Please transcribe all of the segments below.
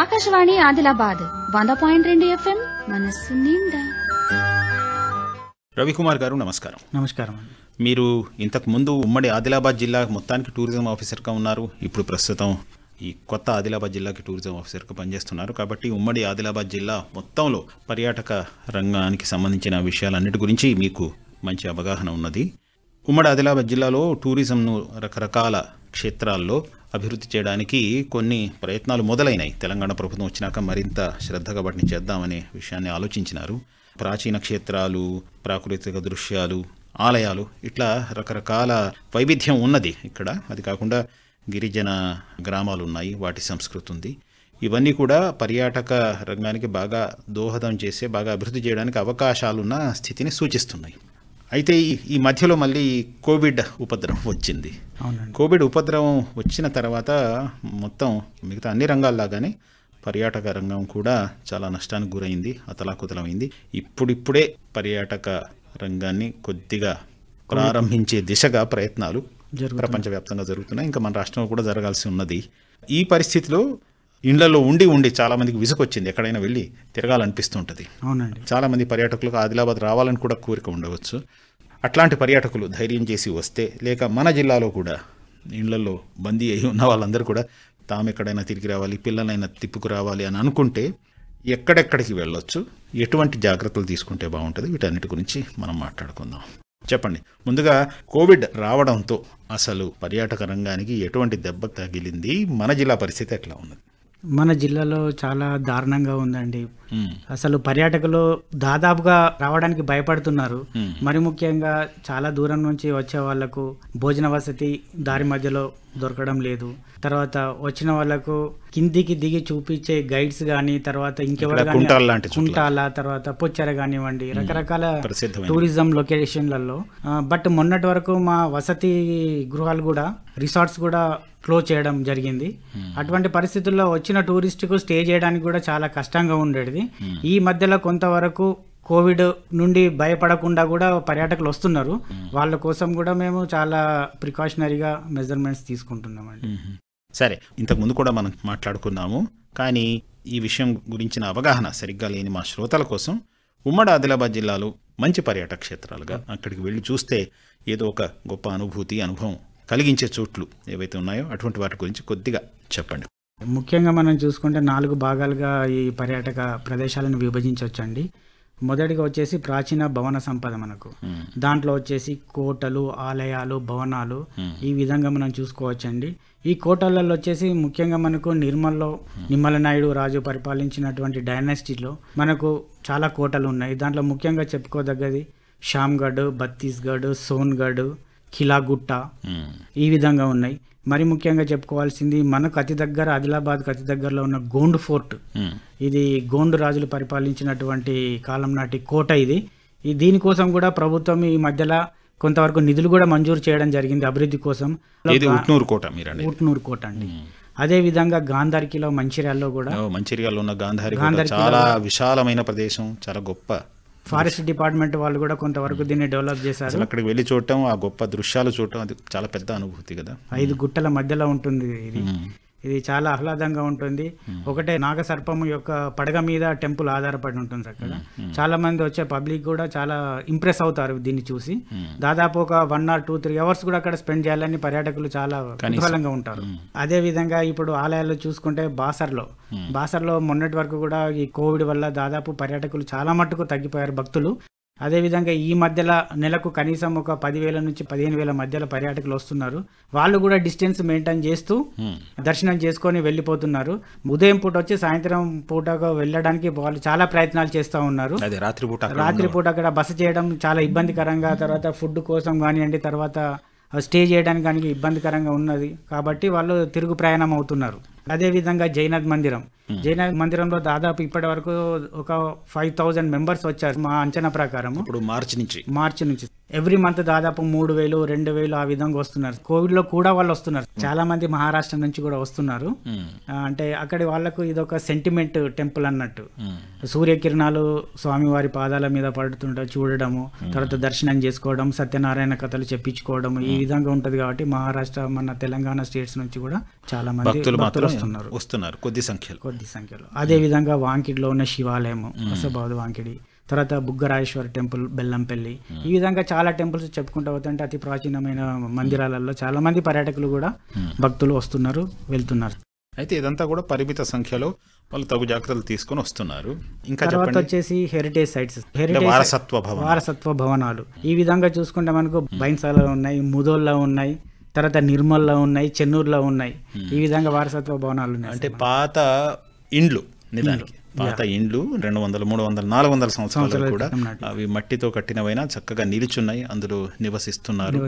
ఆకాశవాణి ఆదిలాబాద్ వంద పాయింట్ రెండు ఎఫ్ఎం మనస్సు నిండా రవికుమార్ గారు నమస్కారం నమస్కారం మీరు ఇంతకు ముందు ఉమ్మడి ఆదిలాబాద్ జిల్లా మొత్తానికి టూరిజం ఆఫీసర్గా ఉన్నారు ఇప్పుడు ప్రస్తుతం ఈ కొత్త ఆదిలాబాద్ జిల్లాకి టూరిజం ఆఫీసర్గా పనిచేస్తున్నారు కాబట్టి ఉమ్మడి ఆదిలాబాద్ జిల్లా మొత్తంలో పర్యాటక రంగానికి సంబంధించిన విషయాలన్నిటి గురించి మీకు మంచి అవగాహన ఉన్నది ఉమ్మడి ఆదిలాబాద్ జిల్లాలో టూరిజంను రకరకాల క్షేత్రాల్లో అభివృద్ధి చేయడానికి కొన్ని ప్రయత్నాలు మొదలైనాయి తెలంగాణ ప్రభుత్వం వచ్చినాక మరింత శ్రద్ధగా వాటిని చేద్దామనే విషయాన్ని ఆలోచించినారు ప్రాచీన క్షేత్రాలు ప్రాకృతిక దృశ్యాలు ఆలయాలు ఇట్లా రకరకాల వైవిధ్యం ఉన్నది ఇక్కడ అది కాకుండా గిరిజన గ్రామాలు ఉన్నాయి వాటి సంస్కృతి ఉంది ఇవన్నీ కూడా పర్యాటక రంగానికి బాగా దోహదం చేసే బాగా అభివృద్ధి చేయడానికి అవకాశాలున్న స్థితిని సూచిస్తున్నాయి అయితే ఈ మధ్యలో మళ్ళీ కోవిడ్ ఉపద్రవం వచ్చింది కోవిడ్ ఉపద్రవం వచ్చిన తర్వాత మొత్తం మిగతా అన్ని రంగాల్లాగానే పర్యాటక రంగం కూడా చాలా నష్టానికి గురైంది అతలాకుతలమైంది ఇప్పుడిప్పుడే పర్యాటక రంగాన్ని కొద్దిగా ప్రారంభించే దిశగా ప్రయత్నాలు ప్రపంచవ్యాప్తంగా జరుగుతున్నాయి ఇంకా మన రాష్ట్రంలో కూడా జరగాల్సి ఉన్నది ఈ పరిస్థితిలో ఇండ్లలో ఉండి ఉండి చాలామందికి విసుకొచ్చింది ఎక్కడైనా వెళ్ళి తిరగాలనిపిస్తుంటుంది అవునండి చాలామంది పర్యాటకులకు ఆదిలాబాద్ రావాలని కూడా కోరిక ఉండవచ్చు అట్లాంటి పర్యాటకులు ధైర్యం చేసి వస్తే లేక మన జిల్లాలో కూడా ఇండ్లలో బందీ అయి ఉన్న వాళ్ళందరూ కూడా తాము ఎక్కడైనా తిరిగి రావాలి పిల్లలైనా తిప్పుకు రావాలి అని అనుకుంటే ఎక్కడెక్కడికి వెళ్ళొచ్చు ఎటువంటి జాగ్రత్తలు తీసుకుంటే బాగుంటుంది వీటన్నిటి గురించి మనం మాట్లాడుకుందాం చెప్పండి ముందుగా కోవిడ్ రావడంతో అసలు పర్యాటక రంగానికి ఎటువంటి దెబ్బ తగిలింది మన జిల్లా పరిస్థితి ఎట్లా ఉన్నది మన జిల్లాలో చాలా దారుణంగా ఉందండి అసలు పర్యాటకులు దాదాపుగా రావడానికి భయపడుతున్నారు మరి ముఖ్యంగా చాలా దూరం నుంచి వచ్చే వాళ్లకు భోజన వసతి దారి మధ్యలో దొరకడం లేదు తర్వాత వచ్చిన వాళ్ళకు కిందికి దిగి చూపించే గైడ్స్ కానీ తర్వాత ఇంకెవరు కుంటాల తర్వాత పొచ్చెర కానివ్వండి రకరకాల టూరిజం లొకేషన్లలో బట్ మొన్నటి వరకు మా వసతి గృహాలు కూడా రిసార్ట్స్ కూడా క్లోజ్ చేయడం జరిగింది hmm. అటువంటి పరిస్థితుల్లో వచ్చిన టూరిస్టుకు స్టే చేయడానికి కూడా చాలా కష్టంగా ఉండేది hmm. ఈ మధ్యలో కొంతవరకు కోవిడ్ నుండి భయపడకుండా కూడా పర్యాటకులు వస్తున్నారు hmm. వాళ్ళ కోసం కూడా మేము చాలా ప్రికాషనరీగా మెజర్మెంట్స్ తీసుకుంటున్నామండి సరే ఇంతకుముందు కూడా మనం మాట్లాడుకున్నాము కానీ ఈ విషయం గురించిన అవగాహన సరిగ్గా లేని మా శ్రోతల కోసం ఉమ్మడి ఆదిలాబాద్ జిల్లాలో మంచి పర్యాటక క్షేత్రాలుగా అక్కడికి వెళ్ళి చూస్తే ఏదో ఒక గొప్ప అనుభూతి అనుభవం కలిగించే చోట్లు ఏవైతే ఉన్నాయో అటువంటి వాటి గురించి కొద్దిగా చెప్పండి ముఖ్యంగా మనం చూసుకుంటే నాలుగు భాగాలుగా ఈ పర్యాటక ప్రదేశాలను విభజించవచ్చండి మొదటిగా వచ్చేసి ప్రాచీన భవన సంపద మనకు దాంట్లో వచ్చేసి కోటలు ఆలయాలు భవనాలు ఈ విధంగా మనం చూసుకోవచ్చండి ఈ కోటలలో వచ్చేసి ముఖ్యంగా మనకు నిర్మల్లో నాయుడు రాజు పరిపాలించినటువంటి డైనాసిటీలో మనకు చాలా కోటలు ఉన్నాయి దాంట్లో ముఖ్యంగా చెప్పుకోదగ్గది శ్యామ్గఢ్ బత్తీస్గఢ్ సోన్గఢ్ ఖిలాగుట్ట ఈ విధంగా ఉన్నాయి మరి ముఖ్యంగా చెప్పుకోవాల్సింది మనకు అతి దగ్గర ఆదిలాబాద్కు అతి దగ్గరలో ఉన్న గోండ్ ఫోర్ట్ ఇది గోండ్ రాజులు పరిపాలించినటువంటి కాలం నాటి కోట ఇది ఈ దీనికోసం కూడా ప్రభుత్వం ఈ మధ్యలో కొంతవరకు నిధులు కూడా మంజూరు చేయడం జరిగింది అభివృద్ధి కోసం ఉట్నూరు కోట ఉట్నూరు కోట అండి అదే విధంగా గాంధారికిలో మంచిర్యాలలో కూడా మంచిర్యాలలో ఉన్న గాంధారి చాలా విశాలమైన ప్రదేశం చాలా గొప్ప ఫారెస్ట్ డిపార్ట్మెంట్ వాళ్ళు కూడా కొంతవరకు hmm. దీన్ని డెవలప్ చేశారు అక్కడికి వెళ్ళి చూడటం ఆ గొప్ప దృశ్యాలు చూడటం అది చాలా పెద్ద అనుభూతి కదా ఐదు గుట్టల మధ్యలో ఉంటుంది ఇది hmm. ఇది చాలా ఆహ్లాదంగా ఉంటుంది hmm. ఒకటే నాగసర్పము యొక్క పడగ మీద టెంపుల్ ఆధారపడి ఉంటుంది అక్కడ hmm. hmm. చాలా మంది వచ్చే పబ్లిక్ కూడా చాలా ఇంప్రెస్ అవుతారు దీన్ని చూసి దాదాపు ఒక one or two three hours కూడా అక్కడ స్పెండ్ చేయాలని పర్యాటకులు చాలా కుతూహలంగా ఉంటారు అదే విధంగా ఇప్పుడు ఆలయాల్లో చూసుకుంటే బాసర్లో బాసర్లో మొన్నటి వరకు కూడా ఈ కోవిడ్ వల్ల దాదాపు పర్యాటకులు చాలా మట్టుకు తగ్గిపోయారు భక్తులు అదేవిధంగా ఈ మధ్యలో నెలకు కనీసం ఒక పదివేల నుంచి పదిహేను వేల మధ్యలో పర్యాటకులు వస్తున్నారు వాళ్ళు కూడా డిస్టెన్స్ మెయింటైన్ చేస్తూ దర్శనం చేసుకొని వెళ్ళిపోతున్నారు ఉదయం పూట వచ్చి సాయంత్రం పూట వెళ్ళడానికి వాళ్ళు చాలా ప్రయత్నాలు చేస్తూ ఉన్నారు రాత్రిపూట రాత్రిపూట అక్కడ బస చేయడం చాలా ఇబ్బందికరంగా తర్వాత ఫుడ్ కోసం కానివ్వండి తర్వాత స్టే చేయడానికి కానీ ఇబ్బందికరంగా ఉన్నది కాబట్టి వాళ్ళు తిరుగు ప్రయాణం అవుతున్నారు అదేవిధంగా జైనాథ్ మందిరం జైనాథ్ మందిరంలో దాదాపు ఇప్పటి వరకు ఒక ఫైవ్ థౌజండ్ మెంబర్స్ వచ్చారు మా అంచనా ప్రకారం ఇప్పుడు మార్చి నుంచి మార్చి నుంచి ఎవ్రీ మంత్ దాదాపు మూడు వేలు రెండు వేలు ఆ విధంగా వస్తున్నారు కోవిడ్ లో కూడా వాళ్ళు వస్తున్నారు hmm. చాలా మంది మహారాష్ట్ర నుంచి కూడా వస్తున్నారు hmm. అంటే అక్కడి వాళ్ళకు ఇదొక సెంటిమెంట్ టెంపుల్ అన్నట్టు hmm. సూర్యకిరణాలు స్వామివారి పాదాల మీద పడుతుంటే చూడడము తర్వాత దర్శనం చేసుకోవడం సత్యనారాయణ కథలు చెప్పించుకోవడం ఈ విధంగా ఉంటది కాబట్టి మహారాష్ట్ర మన తెలంగాణ స్టేట్స్ నుంచి కూడా చాలా మంది వస్తున్నారు వస్తున్నారు కొద్ది సంఖ్యలో కొద్ది సంఖ్యలో అదే విధంగా వాంకిడిలో ఉన్న శివాలయం వాంకిడి తర్వాత బుగ్గరాజేశ్వర టెంపుల్ బెల్లంపల్లి ఈ విధంగా చాలా టెంపుల్స్ చెప్పుకుంటూ పోతుంటే అతి ప్రాచీనమైన మందిరాలలో చాలామంది పర్యాటకులు కూడా భక్తులు వస్తున్నారు వెళ్తున్నారు అయితే ఇదంతా కూడా పరిమిత సంఖ్యలో వాళ్ళు తగు జాగ్రత్తలు తీసుకొని వస్తున్నారు ఇంకా తర్వాత వచ్చేసి హెరిటేజ్ సైట్స్ వారసత్వ వారసత్వ భవనాలు ఈ విధంగా చూసుకుంటే మనకు బైన్సాలో ఉన్నాయి ముదోల్లో ఉన్నాయి తర్వాత నిర్మల్లో ఉన్నాయి చెన్నూరులో ఉన్నాయి ఈ విధంగా వారసత్వ భవనాలు ఉన్నాయి అంటే పాత ఇండ్లు నిజానికి పాత ఇండ్లు రెండు వందలు మూడు వందలు నాలుగు వందల సంవత్సరాలు కూడా అవి మట్టితో కట్టినవైనా చక్కగా నిలిచున్నాయి అందులో నివసిస్తున్నారు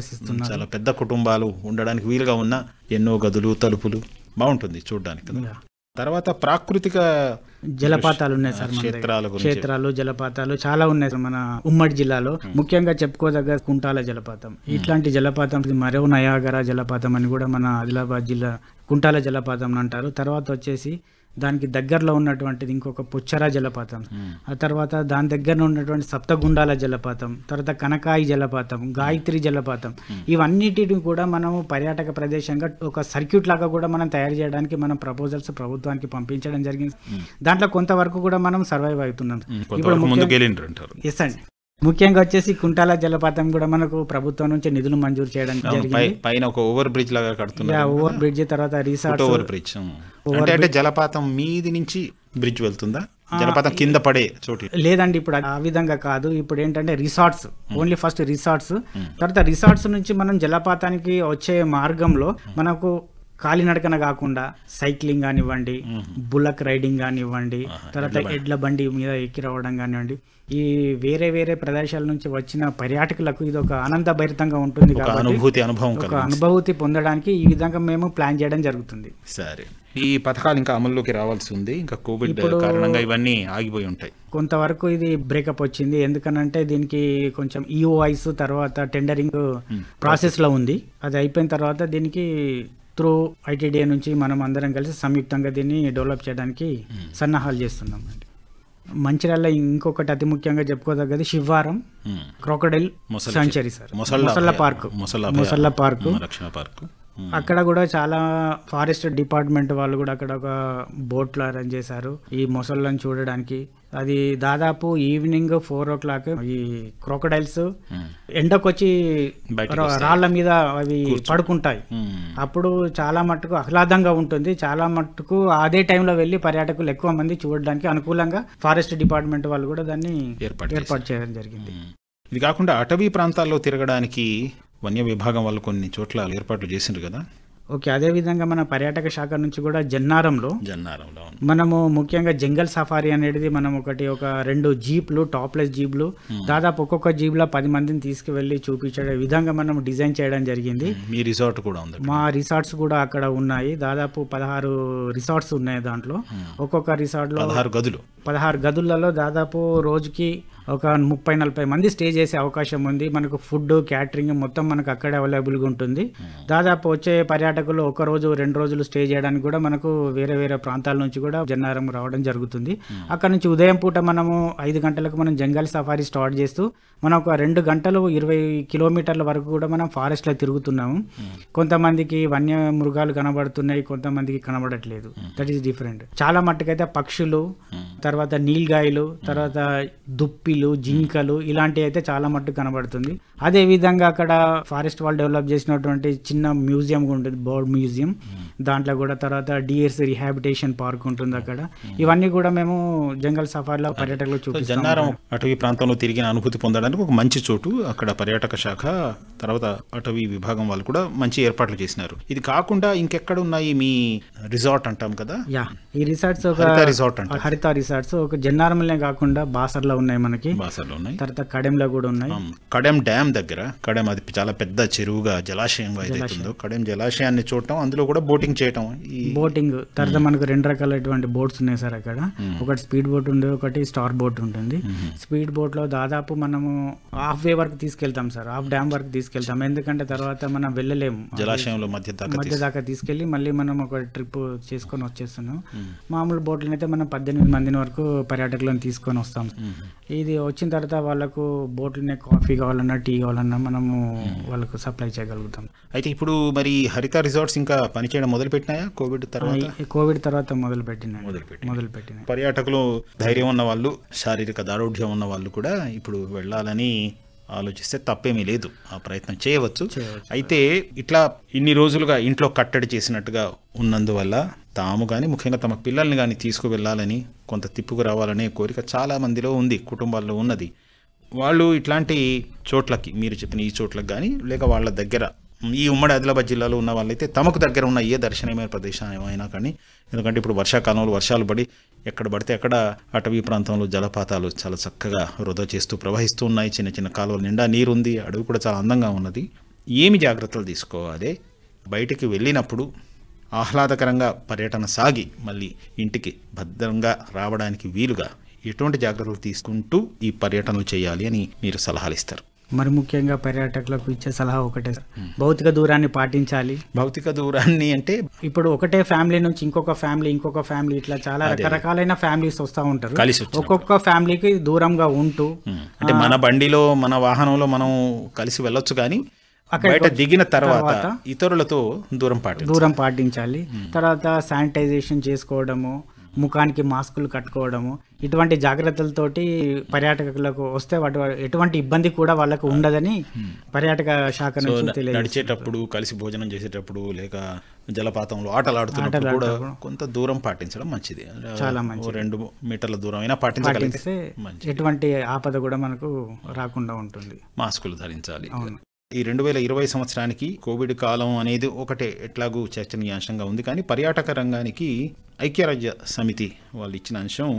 చాలా పెద్ద కుటుంబాలు ఉండడానికి వీలుగా ఉన్న ఎన్నో గదులు తలుపులు బాగుంటుంది చూడడానికి తర్వాత ప్రాకృతిక జలపాతాలు ఉన్నాయి సార్ క్షేత్రాలు క్షేత్రాలు జలపాతాలు చాలా ఉన్నాయి సార్ మన ఉమ్మడి జిల్లాలో ముఖ్యంగా చెప్పుకోదగ్గ కుంటాల జలపాతం ఇట్లాంటి జలపాతం మరో నయాగర జలపాతం అని కూడా మన ఆదిలాబాద్ జిల్లా కుంటాల జలపాతం అంటారు తర్వాత వచ్చేసి దానికి దగ్గరలో ఉన్నటువంటిది ఇంకొక పుచ్చరా జలపాతం ఆ తర్వాత దాని దగ్గర ఉన్నటువంటి సప్తగుండాల జలపాతం తర్వాత కనకాయి జలపాతం గాయత్రి జలపాతం ఇవన్నిటిని కూడా మనము పర్యాటక ప్రదేశంగా ఒక సర్క్యూట్ లాగా కూడా మనం తయారు చేయడానికి మనం ప్రపోజల్స్ ప్రభుత్వానికి పంపించడం జరిగింది దాంట్లో కొంతవరకు కూడా మనం సర్వైవ్ అవుతున్నాం ఇప్పుడు ఎస్ అండి ముఖ్యంగా వచ్చేసి కుంటాల జలపాతం కూడా మనకు ప్రభుత్వం నుంచి నిధులు మంజూరు చేయడం పైన ఒక ఓవర్ బ్రిడ్జ్ లాగా కడుతున్నారు ఓవర్ బ్రిడ్జ్ తర్వాత రీసార్ట్ ఓవర్ బ్రిడ్జ్ అంటే జలపాతం మీది నుంచి బ్రిడ్జ్ వెళ్తుందా జలపాతం కింద పడే చోటు లేదండి ఇప్పుడు ఆ విధంగా కాదు ఇప్పుడు ఏంటంటే రిసార్ట్స్ ఓన్లీ ఫస్ట్ రిసార్ట్స్ తర్వాత రిసార్ట్స్ నుంచి మనం జలపాతానికి వచ్చే మార్గంలో మనకు కాలినడకన కాకుండా సైక్లింగ్ కానివ్వండి బుల్లక్ రైడింగ్ కానివ్వండి తర్వాత ఎడ్ల బండి మీద ఎక్కి రావడం కానివ్వండి ఈ వేరే వేరే ప్రదేశాల నుంచి వచ్చిన పర్యాటకులకు ఇది ఒక ఆనందభరితంగా ఉంటుంది కాబట్టి అనుభూతి అనుభవం ఒక అనుభూతి పొందడానికి ఈ విధంగా మేము ప్లాన్ చేయడం జరుగుతుంది సరే ఈ పథకాలు ఇంకా అమల్లోకి రావాల్సి ఉంది ఇంకా కోవిడ్ కారణంగా ఇవన్నీ ఆగిపోయి ఉంటాయి కొంతవరకు ఇది బ్రేకప్ వచ్చింది ఎందుకనంటే దీనికి కొంచెం ఈఓఐస్ e తర్వాత టెండరింగ్ ప్రాసెస్లో ఉంది అది అయిపోయిన తర్వాత దీనికి త్రూ ఐటీడీ నుంచి మనం అందరం కలిసి సంయుక్తంగా దీన్ని డెవలప్ చేయడానికి hmm. సన్నాహాలు చేస్తున్నాం అండి మంచిర్యాల ఇంకొకటి అతి ముఖ్యంగా చెప్పుకోదగ్గది Shivaram hmm. Crocodile sanctuary sir మొసళ్ళ పార్క్ మొసళ్ళ పార్క్ రక్షణ పార్క్ Hmm. అక్కడ కూడా చాలా ఫారెస్ట్ డిపార్ట్మెంట్ వాళ్ళు కూడా అక్కడ ఒక బోట్లు అరేంజ్ చేశారు ఈ మొసళ్ళను చూడడానికి అది దాదాపు ఈవినింగ్ ఫోర్ ఓ క్లాక్ ఈ క్రోకడైల్స్ hmm. ఎండకొచ్చి రాళ్ల మీద అవి పడుకుంటాయి hmm. అప్పుడు చాలా మట్టుకు ఆహ్లాదంగా ఉంటుంది చాలా మట్టుకు అదే టైంలో వెళ్ళి పర్యాటకులు ఎక్కువ మంది చూడడానికి అనుకూలంగా ఫారెస్ట్ డిపార్ట్మెంట్ వాళ్ళు కూడా దాన్ని ఏర్పాటు చేయడం జరిగింది ఇది కాకుండా అటవీ ప్రాంతాల్లో తిరగడానికి వన్య విభాగం వాళ్ళు కొన్ని చోట్ల ఏర్పాట్లు చేసిండ్రు కదా ఓకే అదేవిధంగా మన పర్యాటక శాఖ నుంచి కూడా జన్నారంలో జన్నారంలో మనము ముఖ్యంగా జంగల్ సఫారీ అనేది మనం ఒకటి ఒక రెండు జీప్లు టాప్లెస్ జీప్లు దాదాపు ఒక్కొక్క జీప్లో పది మందిని తీసుకువెళ్ళి చూపించే విధంగా మనం డిజైన్ చేయడం జరిగింది మీ రిసార్ట్ కూడా ఉంది మా రిసార్ట్స్ కూడా అక్కడ ఉన్నాయి దాదాపు పదహారు రిసార్ట్స్ ఉన్నాయి దాంట్లో ఒక్కొక్క రిసార్ట్లో పదహారు గదులు పదహారు గదులలో దాదాపు రోజుకి ఒక ముప్పై నలభై మంది స్టే చేసే అవకాశం ఉంది మనకు ఫుడ్ క్యాటరింగ్ మొత్తం మనకు అక్కడే అవైలబుల్గా ఉంటుంది hmm. దాదాపు వచ్చే పర్యాటకులు ఒక రోజు రెండు రోజులు స్టే చేయడానికి కూడా మనకు వేరే వేరే ప్రాంతాల నుంచి కూడా జన్నారం రావడం జరుగుతుంది hmm. అక్కడ నుంచి ఉదయం పూట మనము ఐదు గంటలకు మనం జంగల్ సఫారీ స్టార్ట్ చేస్తూ మనం ఒక రెండు గంటలు ఇరవై కిలోమీటర్ల వరకు కూడా మనం ఫారెస్ట్లో తిరుగుతున్నాము hmm. కొంతమందికి వన్య మృగాలు కనబడుతున్నాయి కొంతమందికి కనబడట్లేదు దట్ ఈస్ డిఫరెంట్ చాలా మట్టుకైతే పక్షులు తర్వాత నీల్గాయలు తర్వాత దుప్పి అడవిలు జింకలు ఇలాంటివి అయితే చాలా మట్టుకు కనబడుతుంది అదేవిధంగా అక్కడ ఫారెస్ట్ వాళ్ళు డెవలప్ చేసినటువంటి చిన్న మ్యూజియం ఉంటుంది బర్డ్ మ్యూజియం దాంట్లో కూడా తర్వాత డిఎస్ రిహాబిటేషన్ పార్క్ ఉంటుంది అక్కడ ఇవన్నీ కూడా మేము జంగల్ సఫారీలో పర్యాటకులు చూపిస్తాం అటవీ ప్రాంతంలో తిరిగి అనుభూతి పొందడానికి ఒక మంచి చోటు అక్కడ పర్యాటక శాఖ తర్వాత అటవీ విభాగం వాళ్ళు కూడా మంచి ఏర్పాట్లు చేసినారు ఇది కాకుండా ఇంకెక్కడ ఉన్నాయి మీ రిసార్ట్ అంటాం కదా యా ఈ రిసార్ట్స్ ఒక రిసార్ట్ హరిత రిసార్ట్స్ ఒక జన్నారంలే కాకుండా బాసర్లో ఉన్నాయి మనకి మనకి బాసలో ఉన్నాయి తర్వాత కడెంలో కూడా ఉన్నాయి కడెం డ్యామ్ దగ్గర కడెం అది చాలా పెద్ద చెరువుగా జలాశయం కడెం జలాశయాన్ని చూడటం అందులో కూడా బోటింగ్ చేయటం బోటింగ్ తర్వాత మనకు రెండు రకాలైనటువంటి బోట్స్ ఉన్నాయి సార్ అక్కడ ఒకటి స్పీడ్ బోట్ ఉంది ఒకటి స్టార్ బోట్ ఉంటుంది స్పీడ్ బోట్ లో దాదాపు మనము హాఫ్ వే వరకు తీసుకెళ్తాం సార్ హాఫ్ డ్యామ్ వరకు తీసుకెళ్తాం ఎందుకంటే తర్వాత మనం వెళ్ళలేము జలాశయంలో మధ్య మధ్య దాకా తీసుకెళ్లి మళ్ళీ మనం ఒక ట్రిప్ చేసుకొని వచ్చేస్తున్నాం మామూలు బోట్లను అయితే మనం పద్దెనిమిది మందిని వరకు పర్యాటకులను తీసుకొని వస్తాం ఇది వచ్చిన తర్వాత వాళ్ళకు బోట్లనే కాఫీ కావాలన్నా టీ కావాలన్నా మనము hmm. వాళ్ళకు సప్లై చేయగలుగుతాం అయితే ఇప్పుడు మరి హరిత రిసార్ట్స్ ఇంకా పనిచేయడం మొదలు పెట్టినాయా కోవిడ్ తర్వాత కోవిడ్ తర్వాత మొదలు పెట్టిన మొదలు పెట్టిన పర్యాటకులు ధైర్యం ఉన్న వాళ్ళు శారీరక దారోఢ్యం ఉన్న వాళ్ళు కూడా ఇప్పుడు వెళ్ళాలని ఆలోచిస్తే తప్పేమీ లేదు ఆ ప్రయత్నం చేయవచ్చు అయితే ఇట్లా ఇన్ని రోజులుగా ఇంట్లో కట్టడి చేసినట్టుగా ఉన్నందువల్ల తాము కానీ ముఖ్యంగా తమ పిల్లల్ని కానీ తీసుకువెళ్ళాలని కొంత తిప్పుకు రావాలనే కోరిక చాలామందిలో ఉంది కుటుంబాల్లో ఉన్నది వాళ్ళు ఇట్లాంటి చోట్లకి మీరు చెప్పిన ఈ చోట్లకి కానీ లేక వాళ్ళ దగ్గర ఈ ఉమ్మడి ఆదిలాబాద్ జిల్లాలో ఉన్న వాళ్ళైతే తమకు దగ్గర ఉన్న ఏ దర్శనమైన ప్రదేశం ఏమైనా కానీ ఎందుకంటే ఇప్పుడు వర్షాకాలంలో వర్షాలు పడి ఎక్కడ పడితే అక్కడ అటవీ ప్రాంతంలో జలపాతాలు చాలా చక్కగా వృధా చేస్తూ ప్రవహిస్తూ ఉన్నాయి చిన్న చిన్న కాలువలు నిండా నీరుంది అడవి కూడా చాలా అందంగా ఉన్నది ఏమి జాగ్రత్తలు తీసుకోవాలి బయటికి వెళ్ళినప్పుడు ఆహ్లాదకరంగా పర్యటన సాగి మళ్ళీ ఇంటికి భద్రంగా రావడానికి వీలుగా ఎటువంటి జాగ్రత్తలు తీసుకుంటూ ఈ పర్యటనలు చేయాలి అని మీరు సలహాలు ఇస్తారు మరి ముఖ్యంగా పర్యాటకులకు ఇచ్చే సలహా ఒకటే భౌతిక దూరాన్ని పాటించాలి భౌతిక దూరాన్ని అంటే ఇప్పుడు ఒకటే ఫ్యామిలీ నుంచి ఇంకొక ఫ్యామిలీ ఇంకొక ఫ్యామిలీ ఇట్లా చాలా రకరకాలైన ఫ్యామిలీస్ వస్తూ ఉంటారు కలిసి ఒక్కొక్క ఫ్యామిలీకి దూరంగా ఉంటూ అంటే మన బండిలో మన వాహనంలో మనం కలిసి వెళ్ళొచ్చు కానీ బయట దిగిన తర్వాత ఇతరులతో దూరం పాటి దూరం పాటించాలి తర్వాత శానిటైజేషన్ చేసుకోవడము ముఖానికి మాస్కులు కట్టుకోవడము ఇటువంటి జాగ్రత్తలతోటి పర్యాటకులకు వస్తే వాటి ఎటువంటి ఇబ్బంది కూడా వాళ్ళకు ఉండదని పర్యాటక శాఖ నుంచి నడిచేటప్పుడు కలిసి భోజనం చేసేటప్పుడు లేక జలపాతంలో ఆటలు ఆడుతున్నప్పుడు కూడా కొంత దూరం పాటించడం మంచిది చాలా మంచి రెండు మీటర్ల దూరం అయినా పాటించగలిగితే ఎటువంటి ఆపద కూడా మనకు రాకుండా ఉంటుంది మాస్కులు ధరించాలి ఈ రెండు వేల ఇరవై సంవత్సరానికి కోవిడ్ కాలం అనేది ఒకటే ఎట్లాగూ చర్చనీయాంశంగా ఉంది కానీ పర్యాటక రంగానికి ఐక్యరాజ్య సమితి వాళ్ళు ఇచ్చిన అంశం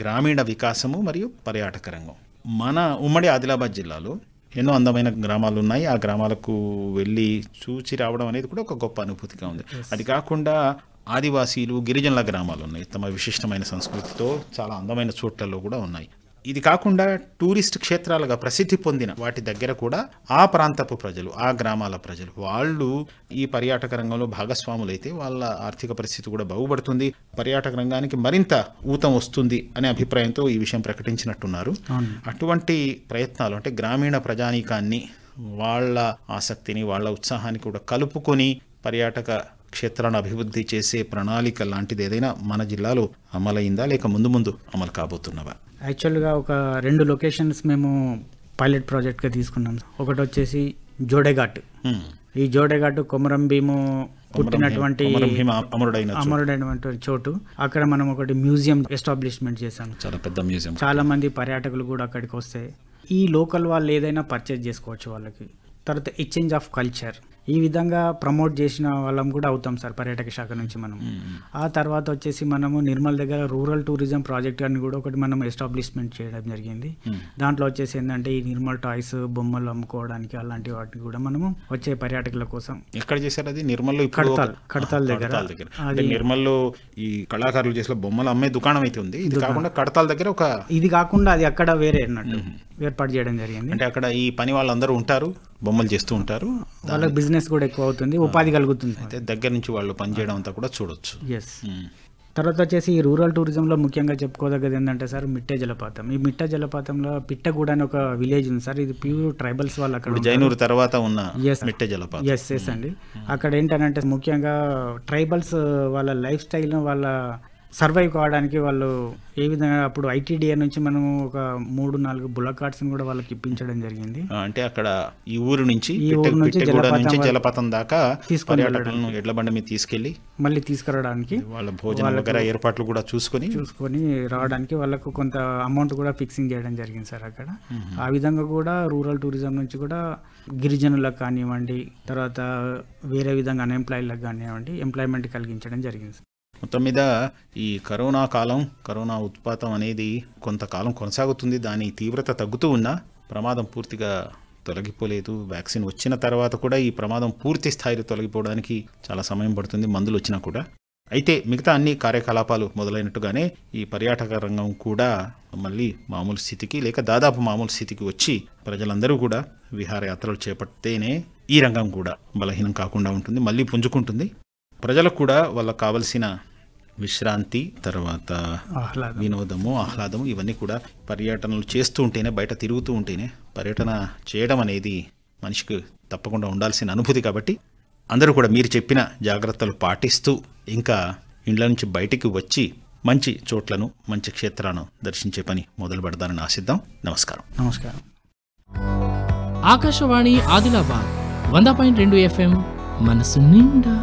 గ్రామీణ వికాసము మరియు పర్యాటక రంగం మన ఉమ్మడి ఆదిలాబాద్ జిల్లాలో ఎన్నో అందమైన గ్రామాలు ఉన్నాయి ఆ గ్రామాలకు వెళ్ళి చూచి రావడం అనేది కూడా ఒక గొప్ప అనుభూతిగా ఉంది అది కాకుండా ఆదివాసీలు గిరిజనుల గ్రామాలు ఉన్నాయి తమ విశిష్టమైన సంస్కృతితో చాలా అందమైన చోట్లలో కూడా ఉన్నాయి ఇది కాకుండా టూరిస్ట్ క్షేత్రాలుగా ప్రసిద్ధి పొందిన వాటి దగ్గర కూడా ఆ ప్రాంతపు ప్రజలు ఆ గ్రామాల ప్రజలు వాళ్ళు ఈ పర్యాటక రంగంలో భాగస్వాములైతే వాళ్ళ ఆర్థిక పరిస్థితి కూడా బాగుపడుతుంది పర్యాటక రంగానికి మరింత ఊతం వస్తుంది అనే అభిప్రాయంతో ఈ విషయం ప్రకటించినట్టున్నారు అటువంటి ప్రయత్నాలు అంటే గ్రామీణ ప్రజానీకాన్ని వాళ్ళ ఆసక్తిని వాళ్ళ ఉత్సాహాన్ని కూడా కలుపుకొని పర్యాటక క్షేత్రాన్ని అభివృద్ధి చేసే ప్రణాళిక లాంటిది ఏదైనా మన జిల్లాలో అమలైందా లేక ముందు ముందు అమలు కాబోతున్నవా యాక్చువల్గా ఒక రెండు లొకేషన్స్ మేము పైలట్ ప్రాజెక్ట్గా తీసుకున్నాం ఒకటి వచ్చేసి జోడేఘాట్ ఈ జోడేఘాట్ కొమరం భీము పుట్టినటువంటి అమరుడైనటువంటి చోటు అక్కడ మనం ఒకటి మ్యూజియం ఎస్టాబ్లిష్మెంట్ చేసాం చాలా పెద్ద మ్యూజియం చాలా మంది పర్యాటకులు కూడా అక్కడికి వస్తే ఈ లోకల్ వాళ్ళు ఏదైనా పర్చేజ్ చేసుకోవచ్చు వాళ్ళకి తర్వాత ఎక్స్చేంజ్ ఆఫ్ కల్చర్ ఈ విధంగా ప్రమోట్ చేసిన వాళ్ళం కూడా అవుతాం సార్ పర్యాటక శాఖ నుంచి మనం ఆ తర్వాత వచ్చేసి మనము నిర్మల్ దగ్గర రూరల్ టూరిజం ప్రాజెక్ట్ అని కూడా ఒకటి మనం ఎస్టాబ్లిష్మెంట్ చేయడం జరిగింది దాంట్లో వచ్చేసి ఏంటంటే ఈ నిర్మల్ టాయ్స్ బొమ్మలు అమ్ముకోవడానికి అలాంటి వాటిని కూడా మనము వచ్చే పర్యాటకుల కోసం ఎక్కడ చేశారు అది నిర్మల్ కడతాల్ కడతాల్ దగ్గర నిర్మల్ ఈ కళాకారులు చేసిన బొమ్మలు అమ్మే దుకాణం అయితే ఉంది ఇది కాకుండా కడతాల దగ్గర ఒక ఇది కాకుండా అది అక్కడ వేరే అన్నట్టు ఏర్పాటు చేయడం జరిగింది అంటే అక్కడ ఈ పని వాళ్ళందరూ ఉంటారు బొమ్మలు చేస్తూ ఉంటారు వాళ్ళకి బిజినెస్ బిజినెస్ కూడా ఎక్కువ అవుతుంది ఉపాధి కలుగుతుంది అయితే దగ్గర నుంచి వాళ్ళు పనిచేయడం అంతా కూడా చూడొచ్చు ఎస్ తర్వాత వచ్చేసి ఈ రూరల్ టూరిజంలో ముఖ్యంగా చెప్పుకోదగ్గది ఏంటంటే సార్ మిట్ట జలపాతం ఈ మిట్ట జలపాతంలో పిట్టగూడ అని ఒక విలేజ్ ఉంది సార్ ఇది ప్యూర్ ట్రైబల్స్ వాళ్ళు అక్కడ జైనూరు తర్వాత ఉన్న మిట్ట జలపాతం ఎస్ ఎస్ అండి అక్కడ ఏంటనంటే ముఖ్యంగా ట్రైబల్స్ వాళ్ళ లైఫ్ స్టైల్ వాళ్ళ సర్వైవ్ కావడానికి వాళ్ళు ఏ విధంగా అప్పుడు ఐటీడీఏ నుంచి మనం ఒక మూడు నాలుగు బుల్లక్ కార్డ్స్ కూడా వాళ్ళకి ఇప్పించడం జరిగింది అంటే అక్కడ ఈ ఊరు నుంచి ఈ ఊరు నుంచి జలపాతం దాకా తీసుకుని ఎడ్ల బండి మీద తీసుకెళ్ళి మళ్ళీ తీసుకురావడానికి వాళ్ళ భోజనం దగ్గర ఏర్పాట్లు కూడా చూసుకొని చూసుకొని రావడానికి వాళ్ళకు కొంత అమౌంట్ కూడా ఫిక్సింగ్ చేయడం జరిగింది సార్ అక్కడ ఆ విధంగా కూడా రూరల్ టూరిజం నుంచి కూడా గిరిజనులకు కానివ్వండి తర్వాత వేరే విధంగా అన్ఎంప్లాయీలకు కానివ్వండి ఎంప్లాయ్మెంట్ కలిగించడం జరిగింది మొత్తం మీద ఈ కరోనా కాలం కరోనా ఉత్పాతం అనేది కొంతకాలం కొనసాగుతుంది దాని తీవ్రత తగ్గుతూ ఉన్నా ప్రమాదం పూర్తిగా తొలగిపోలేదు వ్యాక్సిన్ వచ్చిన తర్వాత కూడా ఈ ప్రమాదం పూర్తి స్థాయిలో తొలగిపోవడానికి చాలా సమయం పడుతుంది మందులు వచ్చినా కూడా అయితే మిగతా అన్ని కార్యకలాపాలు మొదలైనట్టుగానే ఈ పర్యాటక రంగం కూడా మళ్ళీ మామూలు స్థితికి లేక దాదాపు మామూలు స్థితికి వచ్చి ప్రజలందరూ కూడా విహారయాత్రలు చేపడితేనే ఈ రంగం కూడా బలహీనం కాకుండా ఉంటుంది మళ్ళీ పుంజుకుంటుంది ప్రజలకు కూడా వాళ్ళకు కావలసిన విశ్రాంతి తర్వాత వినోదము ఆహ్లాదము ఇవన్నీ కూడా పర్యటనలు చేస్తూ ఉంటేనే బయట తిరుగుతూ ఉంటేనే పర్యటన చేయడం అనేది మనిషికి తప్పకుండా ఉండాల్సిన అనుభూతి కాబట్టి అందరూ కూడా మీరు చెప్పిన జాగ్రత్తలు పాటిస్తూ ఇంకా ఇండ్ల నుంచి బయటికి వచ్చి మంచి చోట్లను మంచి క్షేత్రాలను దర్శించే పని మొదలు పెడదానని ఆశిద్దాం నమస్కారం నమస్కారం ఆకాశవాణి ఆదిలాబాద్ వంద పాయింట్ రెండు ఎఫ్ఎం మనసు నిండా